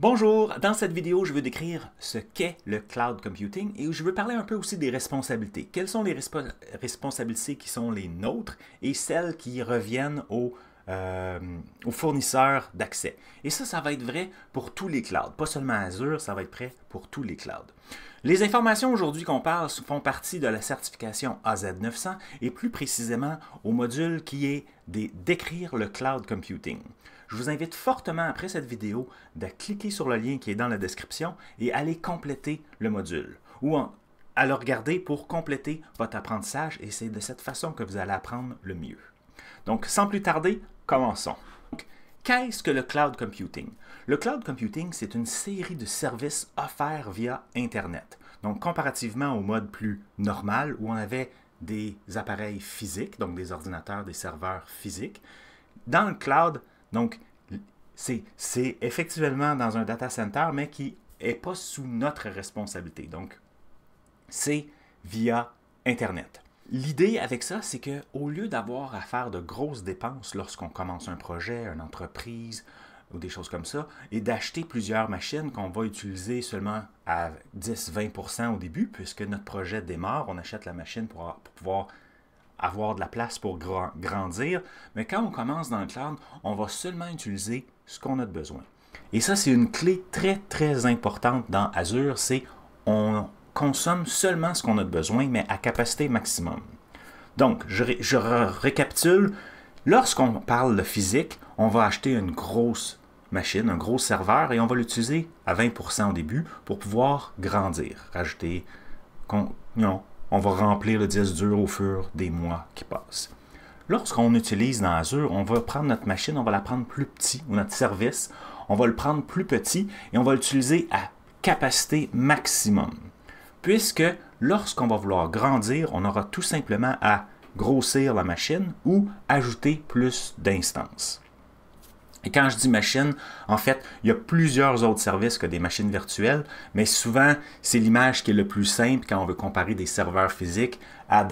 Bonjour, dans cette vidéo, je veux décrire ce qu'est le cloud computing et je veux parler un peu aussi des responsabilités. Quelles sont les responsabilités qui sont les nôtres et celles qui reviennent aux, euh, aux fournisseurs d'accès. Et ça, ça va être vrai pour tous les clouds, pas seulement Azure, ça va être vrai pour tous les clouds. Les informations aujourd'hui qu'on parle font partie de la certification AZ900 et plus précisément au module qui est Décrire le cloud computing. Je vous invite fortement après cette vidéo de cliquer sur le lien qui est dans la description et aller compléter le module ou à le regarder pour compléter votre apprentissage et c'est de cette façon que vous allez apprendre le mieux. Donc sans plus tarder, commençons. Qu'est-ce que le cloud computing? Le cloud computing, c'est une série de services offerts via Internet. Donc, comparativement au mode plus normal où on avait des appareils physiques, donc des ordinateurs, des serveurs physiques, dans le cloud, donc, c'est effectivement dans un data center, mais qui n'est pas sous notre responsabilité. Donc, c'est via Internet. L'idée avec ça, c'est que au lieu d'avoir à faire de grosses dépenses lorsqu'on commence un projet, une entreprise ou des choses comme ça, et d'acheter plusieurs machines qu'on va utiliser seulement à 10-20% au début, puisque notre projet démarre, on achète la machine pour, pour pouvoir avoir de la place pour grandir, mais quand on commence dans le cloud, on va seulement utiliser ce qu'on a de besoin. Et ça, c'est une clé très, très importante dans Azure, c'est on, consomme seulement ce qu'on a besoin, mais à capacité maximum. Donc, je, récapitule. Lorsqu'on parle de physique, on va acheter une grosse machine, un gros serveur, et on va l'utiliser à 20% au début pour pouvoir grandir, rajouter... non, on va remplir le disque dur au fur des mois qui passent. Lorsqu'on utilise dans Azure, on va prendre notre machine, on va la prendre plus petit, ou notre service, on va le prendre plus petit, et on va l'utiliser à capacité maximum puisque lorsqu'on va vouloir grandir, on aura tout simplement à grossir la machine ou ajouter plus d'instances. Et quand je dis machine, en fait, il y a plusieurs autres services que des machines virtuelles, mais souvent, c'est l'image qui est le plus simple quand on veut comparer des serveurs physiques à,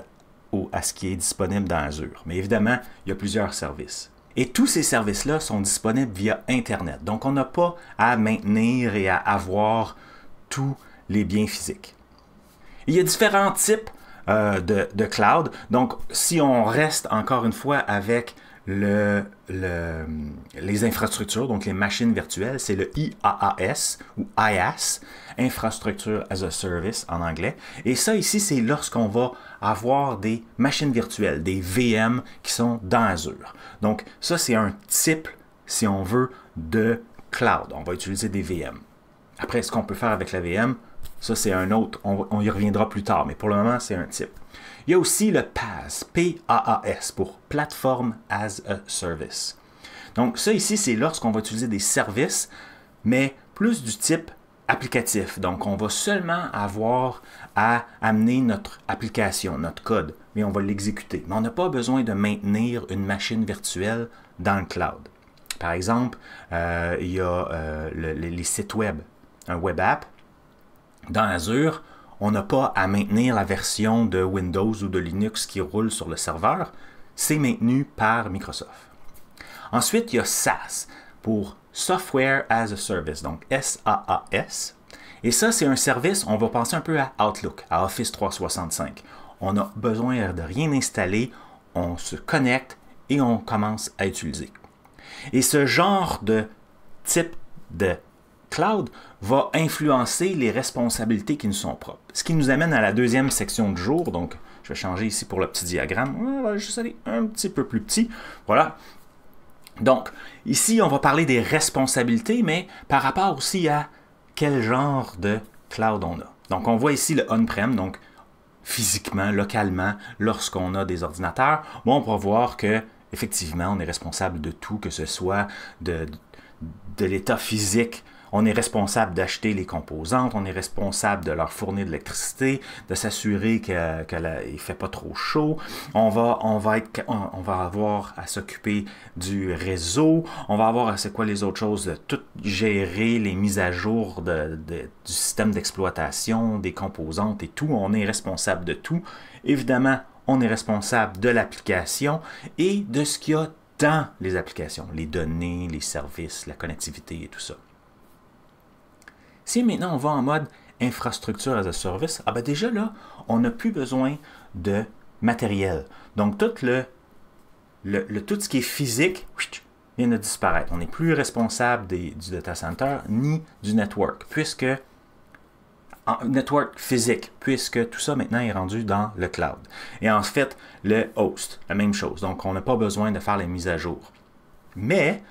à ce qui est disponible dans Azure. Mais évidemment, il y a plusieurs services. Et tous ces services-là sont disponibles via Internet. Donc, on n'a pas à maintenir et à avoir tous les biens physiques. Il y a différents types euh, de, cloud. Donc, si on reste encore une fois avec le, les infrastructures, donc les machines virtuelles, c'est le IaaS ou IaaS, Infrastructure as a Service en anglais. Et ça ici, c'est lorsqu'on va avoir des machines virtuelles, des VM qui sont dans Azure. Donc ça, c'est un type, si on veut, de cloud. On va utiliser des VM. Après, ce qu'on peut faire avec la VM, ça, c'est un autre. On, y reviendra plus tard, mais pour le moment, c'est un type. Il y a aussi le PaaS, P-A-A-S, pour Platform as a Service. Donc, ça ici, c'est lorsqu'on va utiliser des services, mais plus du type applicatif. Donc, on va seulement avoir à amener notre application, notre code, mais on va l'exécuter. Mais on n'a pas besoin de maintenir une machine virtuelle dans le cloud. Par exemple, euh, il y a euh, les sites web, un web app dans Azure, on n'a pas à maintenir la version de Windows ou de Linux qui roule sur le serveur. C'est maintenu par Microsoft. Ensuite, il y a SaaS pour Software as a Service, donc s a s Et ça, c'est un service, on va penser un peu à Outlook, à Office 365. On a besoin de rien installer, on se connecte et on commence à utiliser. Et ce genre de type de cloud va influencer les responsabilités qui nous sont propres. Ce qui nous amène à la deuxième section du jour. Donc, je vais changer ici pour le petit diagramme. On juste un petit peu plus petit. Voilà. Donc, ici, on va parler des responsabilités, mais par rapport aussi à quel genre de cloud on a. Donc, on voit ici le on-prem, donc physiquement, localement, lorsqu'on a des ordinateurs. Bon, on va voir que effectivement, on est responsable de tout, que ce soit de l'état physique on est responsable d'acheter les composantes, on est responsable de leur fournir de l'électricité, de s'assurer qu'il que ne fait pas trop chaud. On va, on va, être, on, va avoir à s'occuper du réseau. On va avoir à c'est quoi les autres choses, de tout gérer les mises à jour du système d'exploitation, des composantes et tout. On est responsable de tout. Évidemment, on est responsable de l'application et de ce qu'il y a dans les applications, les données, les services, la connectivité et tout ça. Si maintenant on va en mode infrastructure as a service, ah ben déjà là, on n'a plus besoin de matériel. Donc tout le, le, tout ce qui est physique vient de disparaître. On n'est plus responsable du data center ni du network, puisque network physique, puisque tout ça maintenant est rendu dans le cloud. Et en fait, le host, la même chose. Donc on n'a pas besoin de faire les mises à jour. Mais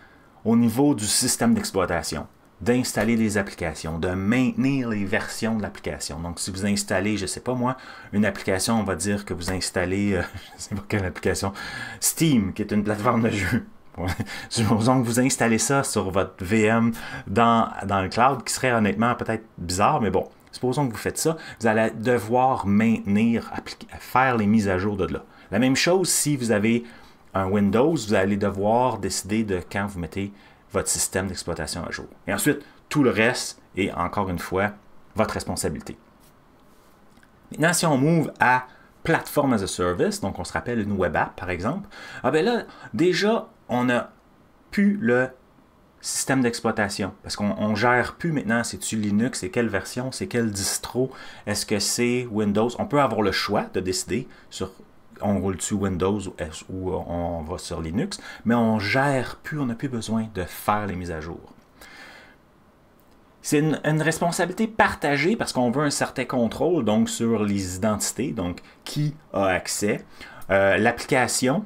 au niveau du système d'exploitation, d'installer les applications, de maintenir les versions de l'application. Donc, si vous installez, je ne sais pas moi, une application, on va dire que vous installez, euh, je sais pas quelle application, Steam, qui est une plateforme de jeu. Supposons que vous installez ça sur votre VM dans, dans le cloud, qui serait honnêtement peut-être bizarre, mais bon, supposons que vous faites ça, vous allez devoir maintenir, faire les mises à jour de là. La même chose si vous avez un Windows, vous allez devoir décider de quand vous mettez votre système d'exploitation à jour. Et ensuite, tout le reste est encore une fois votre responsabilité. Maintenant, si on move à plateforme as a service, donc on se rappelle une web app par exemple, ah ben là, déjà, on a plus le système d'exploitation. Parce qu'on gère plus maintenant, c'est-tu Linux, c'est quelle version, c'est quel distro, est-ce que c'est Windows. On peut avoir le choix de décider sur on roule sur Windows ou euh, on va sur Linux, mais on gère plus, on n'a plus besoin de faire les mises à jour. C'est une, responsabilité partagée parce qu'on veut un certain contrôle donc sur les identités, donc qui a accès. Euh, l'application,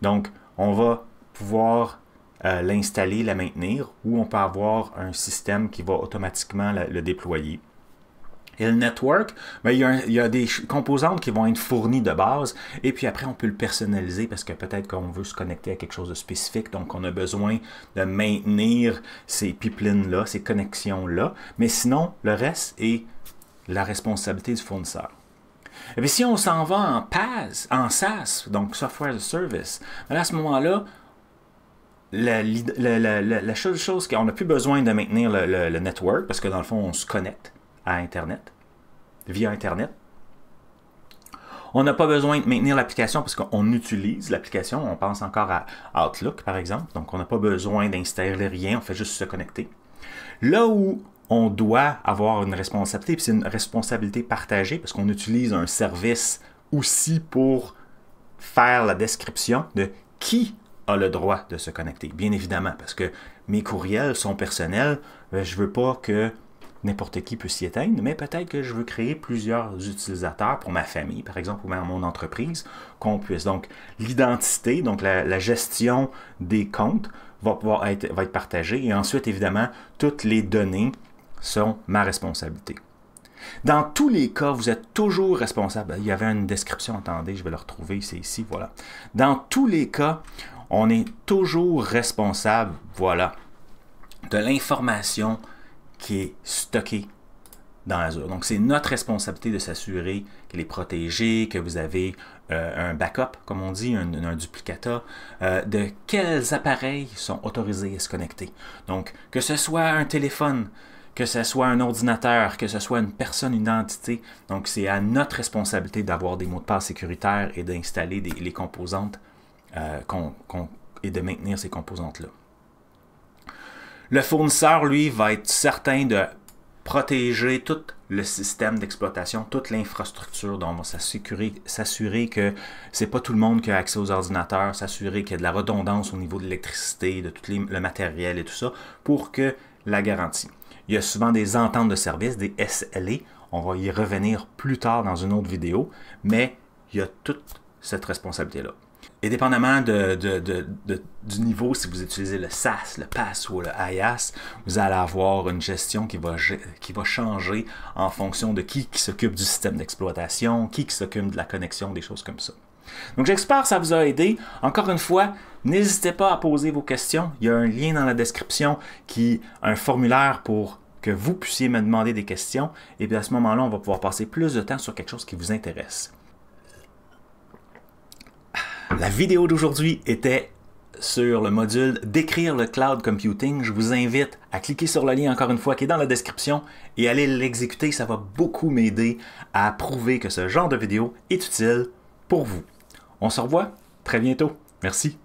donc on va pouvoir euh, l'installer, la maintenir, ou on peut avoir un système qui va automatiquement le déployer. Et le network, il, y a, des composantes qui vont être fournies de base, et puis après on peut le personnaliser parce que peut-être qu'on veut se connecter à quelque chose de spécifique, donc on a besoin de maintenir ces pipelines-là, ces connexions-là, mais sinon le reste est la responsabilité du fournisseur. Et eh si on s'en va en PaaS, en SaaS, donc Software as a Service, ben à ce moment-là, la, seule chose, qu'on n'a plus besoin de maintenir le network parce que dans le fond on se connecte à Internet, via Internet. On n'a pas besoin de maintenir l'application parce qu'on utilise l'application. On pense encore à Outlook, par exemple. Donc, on n'a pas besoin d'installer rien. On fait juste se connecter. Là où on doit avoir une responsabilité, c'est une responsabilité partagée parce qu'on utilise un service aussi pour faire la description de qui a le droit de se connecter, bien évidemment, parce que mes courriels sont personnels. Euh, je ne veux pas que n'importe qui peut s'y éteindre, mais peut-être que je veux créer plusieurs utilisateurs pour ma famille, par exemple, ou même mon entreprise, qu'on puisse. Donc, l'identité, donc la, gestion des comptes va pouvoir être, va être partagée. Et ensuite, évidemment, toutes les données sont ma responsabilité. Dans tous les cas, vous êtes toujours responsable. Il y avait une description, attendez, je vais le retrouver, c'est ici, voilà. Dans tous les cas, on est toujours responsable, voilà, de l'information qui est stocké dans Azure. Donc, c'est notre responsabilité de s'assurer qu'il est protégé que vous avez euh, un backup, comme on dit, un, duplicata, euh, de quels appareils sont autorisés à se connecter. Donc, que ce soit un téléphone, que ce soit un ordinateur, que ce soit une personne, une entité. Donc, c'est à notre responsabilité d'avoir des mots de passe sécuritaires et d'installer les composantes euh, et de maintenir ces composantes-là. Le fournisseur, lui, va être certain de protéger tout le système d'exploitation, toute l'infrastructure, donc on va s'assurer que c'est pas tout le monde qui a accès aux ordinateurs, s'assurer qu'il y a de la redondance au niveau de l'électricité, de tout le matériel et tout ça, pour que la garantie. Il y a souvent des ententes de service, des SLA, e. on va y revenir plus tard dans une autre vidéo, mais il y a toute cette responsabilité-là. Et dépendamment du niveau, si vous utilisez le SAS, le PAS ou le IAS, vous allez avoir une gestion qui va, changer en fonction de qui, qui s'occupe du système d'exploitation, qui, qui s'occupe de la connexion, des choses comme ça. Donc j'espère que ça vous a aidé. Encore une fois, n'hésitez pas à poser vos questions. Il y a un lien dans la description qui un formulaire pour que vous puissiez me demander des questions. Et bien à ce moment-là, on va pouvoir passer plus de temps sur quelque chose qui vous intéresse. La vidéo d'aujourd'hui était sur le module Décrire le cloud computing. Je vous invite à cliquer sur le lien encore une fois qui est dans la description et aller l'exécuter. Ça va beaucoup m'aider à prouver que ce genre de vidéo est utile pour vous. On se revoit très bientôt. Merci.